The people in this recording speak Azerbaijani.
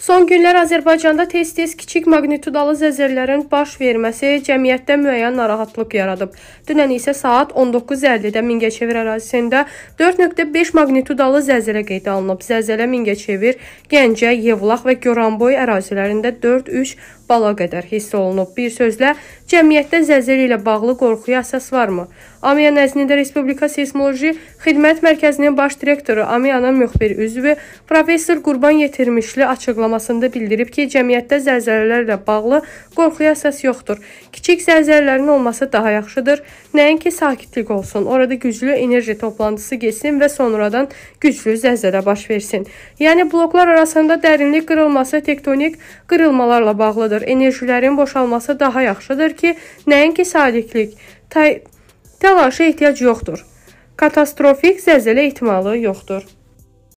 Son günlər Azərbaycanda tez-tez kiçik maqnitudalı zəlzələlərin baş verməsi cəmiyyətdə müəyyən narahatlıq yaradıb. Dünən isə saat 19:50-də Mingəçevir ərazisində 4.5 maqnitudalı zəlzələ qeydə alınıb. Zəlzələ Mingəçevir, Gəncə, Yevlax və Goranboy ərazilərində 4-3 bala qədər hiss olunub. Bir sözlə, cəmiyyətdə zəlzələ ilə bağlı qorxuya əsas varmı? AMİA nəzdində Respublika Seysmoloji Xidmət Mərkəzinin baş direktoru, AMİA-nın müxbir üzvü professor Qurban Yetirmişli açıqlamasında bildirib ki, cəmiyyətdə zəlzələlərlə bağlı qorxuya əsas yoxdur. Kiçik zəlzələlərin olması daha yaxşıdır. Nəinki sakitlik olsun, orada güclü enerji toplantısı getsin və sonradan güclü zəlzələ baş versin. Yəni bloklar arasında dərinlik qırılması tektonik qırılmalarla bağlıdır alınır. Enerjilərin boşalması daha yaxşıdır ki, nəinki sadiklik, təlaşa ehtiyac yoxdur. Katastrofik zəlzələ ehtimalı yoxdur.